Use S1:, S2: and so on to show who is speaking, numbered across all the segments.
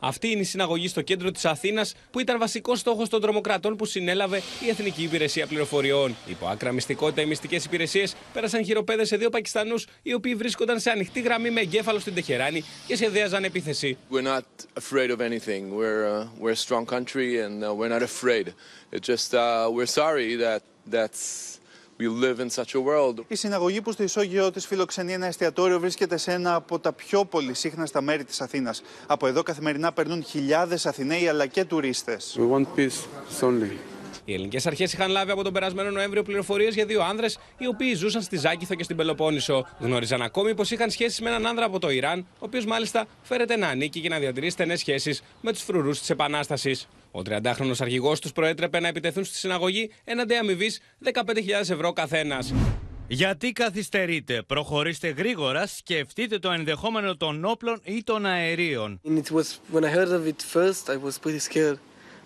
S1: Αυτή είναι η συναγωγή στο κέντρο της Αθήνας που ήταν βασικός στόχος των τρομοκρατών που συνέλαβε η Εθνική Υπηρεσία Πληροφοριών. Υπό άκρα μυστικότητα, οι μυστικές υπηρεσίες πέρασαν χειροπέδες σε δύο Πακιστανούς οι οποίοι βρίσκονταν σε ανοιχτή γραμμή με εγκέφαλο στην Τεχεράνη και σχεδίαζαν επίθεση. We're We live in such a world. Η
S2: συναγωγή που στο ισόγειο της φιλοξενεί ένα εστιατόριο βρίσκεται σε ένα από τα πιο πολυσύχναστα μέρη της Αθήνας. Από εδώ καθημερινά περνούν χιλιάδες Αθηναίοι αλλά και τουρίστες. We want peace
S1: οι ελληνικές αρχές είχαν λάβει από τον περασμένο Νοέμβριο πληροφορίες για δύο άνδρες οι οποίοι ζούσαν στη Ζάκηθο και στην Πελοπόννησο. Γνώριζαν ακόμη πως είχαν σχέσεις με έναν άνδρα από το Ιράν, ο οποίος μάλιστα φέρεται να ανήκει και να διατηρεί στενές σχέσεις με τους φρουρούς της Επανάστασης. Ο 30χρονο αρχηγός τους προέτρεπε να επιτεθούν στη συναγωγή έναντι αμοιβής 15.000 ευρώ καθένας. Γιατί
S2: καθυστερείτε, προχωρήστε γρήγορα, σκεφτείτε το ενδεχόμενο των όπλων ή των αερίων.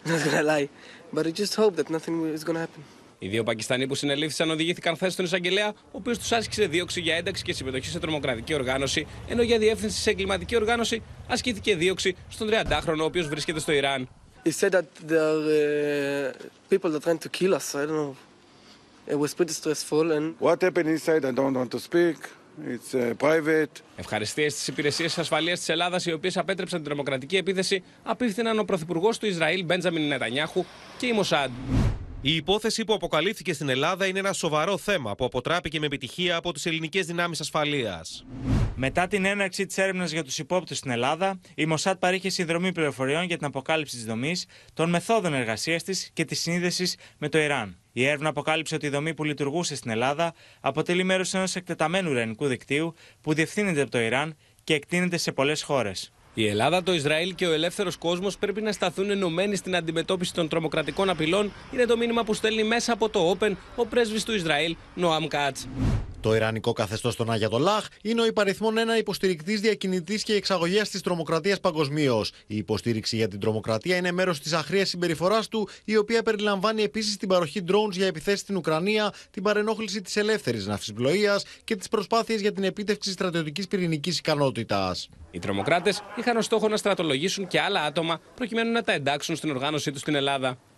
S2: Not gonna lie, but I
S1: just hope that nothing is gonna happen. Οι δύο Πακιστανοί που συνελήφθησαν οδηγήθηκαν χθες στον εισαγγελέα, ο οποίος τους άσκησε δίωξη για ένταξη και συμμετοχή σε τρομοκρατική οργάνωση, ενώ για διεύθυνση σε εγκληματική οργάνωση ασκήθηκε δίωξη στον 30χρονο, ο οποίος βρίσκεται στο Ιράν.
S2: He said that there are uh, people that trying to kill us. I don't know. It was pretty stressful and. What happened inside? I
S1: don't want to speak. It's uh, private. Ευχαριστίες στις υπηρεσίες ασφαλείας της Ελλάδας, οι οποίες απέτρεψαν την τρομοκρατική επίθεση, απίφθηναν ο πρωθυπουργός του Ισραήλ Μπέντζαμιν Νετανιάχου και η Μοσάντ. Η υπόθεση που αποκαλύφθηκε στην Ελλάδα είναι ένα σοβαρό θέμα που αποτράπηκε με επιτυχία
S2: από τις ελληνικές δυνάμεις ασφαλείας. Μετά την έναρξη της έρευνας για τους υπόπτους στην Ελλάδα, η Μοσάτ παρήχε συνδρομή πληροφοριών για την αποκάλυψη της δομής, των μεθόδων εργασίας της και της σύνδεση με το Ιράν. Η έρευνα αποκάλυψε ότι η δομή που λειτουργούσε στην Ελλάδα αποτελεί μέρος ενός εκτεταμένου ουρανικού δικτύου που διευθύνεται από το Ιράν και εκτείνεται σε πολλές χώρες.
S1: Η Ελλάδα, το Ισραήλ και ο ελεύθερος κόσμος πρέπει να σταθούν ενωμένοι στην αντιμετώπιση των τρομοκρατικών απειλών, είναι το μήνυμα που στέλνει μέσα από το Open ο πρέσβης του Ισραήλ, Νοάμ Κάτ.
S2: Το Ιρανικό καθεστώς στον Αγιατολάχ
S1: είναι ο υπαριθμόν ένα υποστηρικτής, διακινητής και εξαγωγέας της
S2: τρομοκρατίας παγκοσμίως. Η υποστήριξη για την τρομοκρατία είναι μέρος της αχρίας συμπεριφοράς του, η οποία περιλαμβάνει επίσης την παροχή drones για επιθέσεις στην Ουκρανία, την παρενόχληση της ελεύθερης ναυσιπλοείας
S1: και τις προσπάθειες για την επίτευξη στρατιωτικής πυρηνικής ικανότητας. Οι τρομοκράτες είχαν ως στόχο να στρατολογήσουν και άλλα άτομα προκειμένου να τα εντάξουν στην οργάνωσή τους στην Ελλάδα.